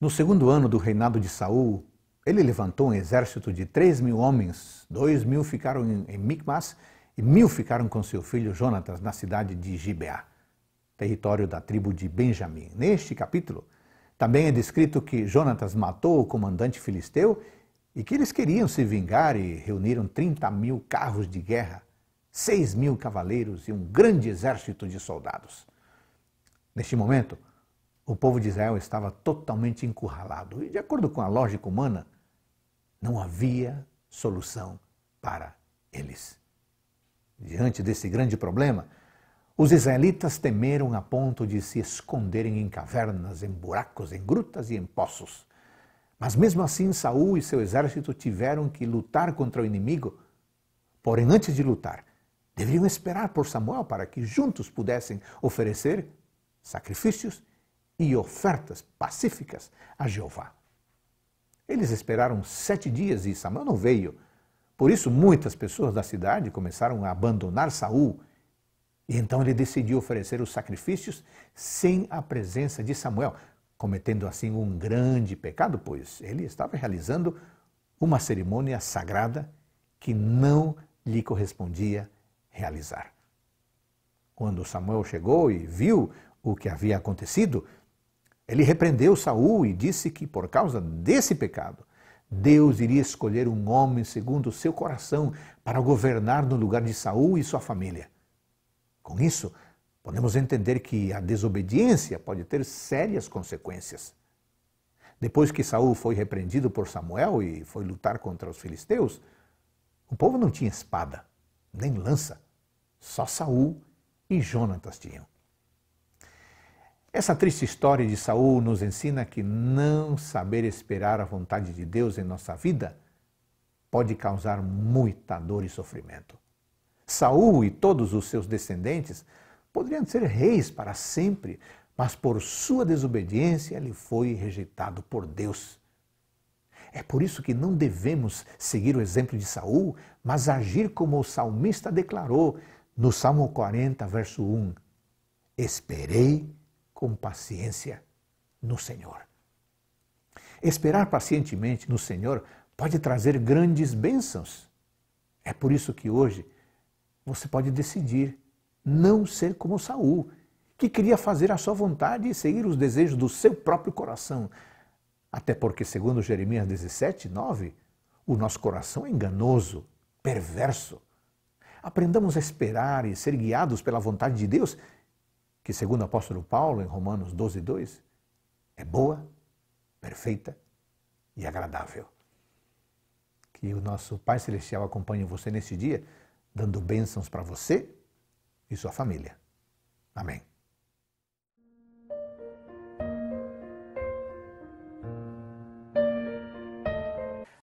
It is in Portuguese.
No segundo ano do reinado de Saul, ele levantou um exército de três mil homens, dois mil ficaram em Micmas e mil ficaram com seu filho Jonatas na cidade de Gibeá, território da tribo de Benjamim. Neste capítulo, também é descrito que Jonatas matou o comandante filisteu e que eles queriam se vingar e reuniram 30 mil carros de guerra, seis mil cavaleiros e um grande exército de soldados. Neste momento, o povo de Israel estava totalmente encurralado e, de acordo com a lógica humana, não havia solução para eles. Diante desse grande problema, os israelitas temeram a ponto de se esconderem em cavernas, em buracos, em grutas e em poços. Mas mesmo assim, Saul e seu exército tiveram que lutar contra o inimigo. Porém, antes de lutar, deveriam esperar por Samuel para que juntos pudessem oferecer sacrifícios e ofertas pacíficas a Jeová. Eles esperaram sete dias e Samuel não veio. Por isso, muitas pessoas da cidade começaram a abandonar Saul. E então ele decidiu oferecer os sacrifícios sem a presença de Samuel, cometendo assim um grande pecado, pois ele estava realizando uma cerimônia sagrada que não lhe correspondia realizar. Quando Samuel chegou e viu o que havia acontecido, ele repreendeu Saul e disse que por causa desse pecado, Deus iria escolher um homem segundo o seu coração para governar no lugar de Saul e sua família. Com isso, podemos entender que a desobediência pode ter sérias consequências. Depois que Saul foi repreendido por Samuel e foi lutar contra os filisteus, o povo não tinha espada, nem lança. Só Saul e Jonatas tinham. Essa triste história de Saul nos ensina que não saber esperar a vontade de Deus em nossa vida pode causar muita dor e sofrimento. Saul e todos os seus descendentes poderiam ser reis para sempre, mas por sua desobediência ele foi rejeitado por Deus. É por isso que não devemos seguir o exemplo de Saul, mas agir como o salmista declarou no Salmo 40, verso 1: Esperei com paciência no Senhor. Esperar pacientemente no Senhor pode trazer grandes bênçãos. É por isso que hoje você pode decidir não ser como Saul, que queria fazer a sua vontade e seguir os desejos do seu próprio coração. Até porque, segundo Jeremias 17, 9, o nosso coração é enganoso, perverso. Aprendamos a esperar e ser guiados pela vontade de Deus que, segundo o apóstolo Paulo, em Romanos 12, 2, é boa, perfeita e agradável. Que o nosso Pai Celestial acompanhe você nesse dia, dando bênçãos para você e sua família. Amém.